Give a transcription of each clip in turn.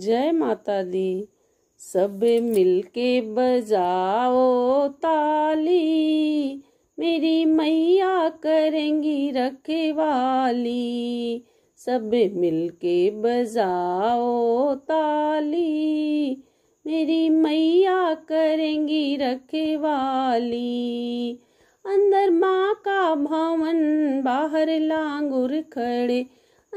जय माता दी सब मिलके बजाओ ताली मेरी मैया करेंगी रखवाली सब मिलके बजाओ ताली मेरी मैया करेंगी रखवाली अंदर माँ का भवन बाहर लांगुर खड़े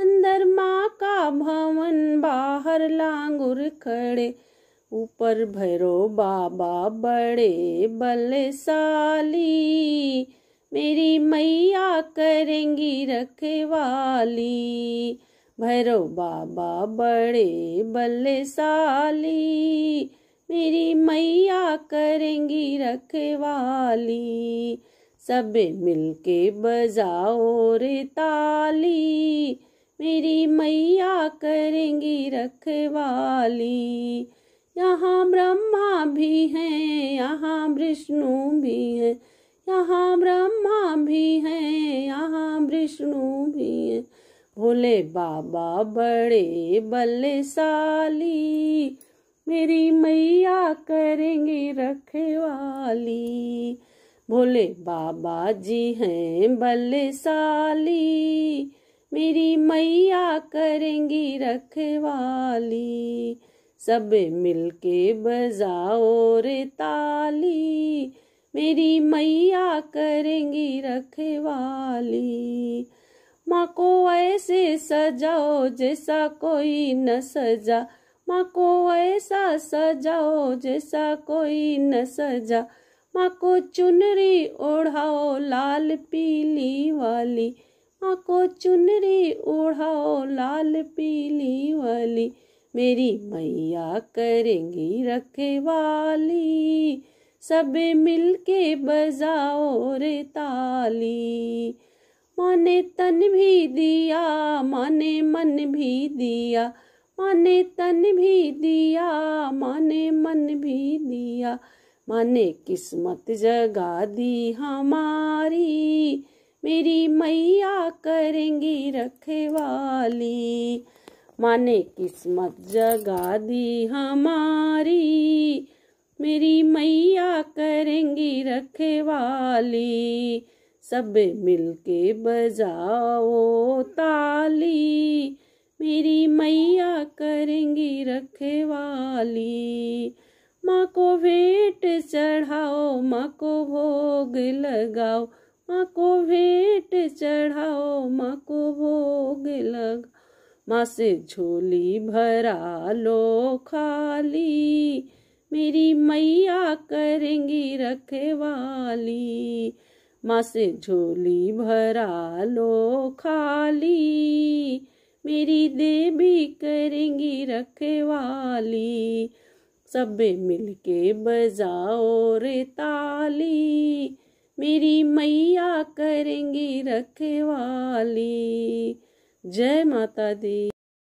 अंदर माँ का भवन बाहर लांगुर खड़े ऊपर भैरो बाबा बड़े बलशाली मेरी मैया करेंगी रखवाली भैरव बाबा बड़े बलशाली मेरी मैया करेंगी रखवाली सब मिलके बजाओ रे ताली मेरी मैया करेंगी रखवाली यहाँ ब्रह्मा भी हैं यहाँ विष्णु भी हैं यहाँ ब्रह्मा भी हैं यहाँ विष्णु भी हैं भोले बाबा बड़े बलशाली मेरी मैया करेंगी रखवाली भोले बाबा जी हैं बलशाली मेरी मैया करेंगी रखवाली सब मिलके बजाओ रे ताली मेरी मैया करेंगी रखवाली माँ को ऐसे सजाओ जैसा कोई न सजा माँ को ऐसा सजाओ जैसा कोई न सजा माँ को चुनरी ओढ़ाओ लाल पीली वाली को चुनरी ओढ़ाओ लाल पीली वाली मेरी मैया करेंगी रखवाली मिल मिलके बजाओ रे ताली माने तन भी दिया माने मन भी दिया माने तन भी दिया माने मन भी दिया माने किस्मत जगा दी हमारी मेरी मैया करेंगी रखवाली माँ ने किस्मत जगा दी हमारी मेरी मैया करेंगी रखवाली सब मिलके बजाओ ताली मेरी मैया करेंगी रखवाली माँ को वेट चढ़ाओ माँ को भोग लगाओ माँ को भेंट चढ़ाओ माँ को भोग लग माँ से झोली भरा लो खाली मेरी मैया करेंगी वाली माँ से झोली भरा लो खाली मेरी देवी करेंगी वाली सब मिलके बजाओ रे ताली मेरी मैया करेंगी रखवाली जय माता दी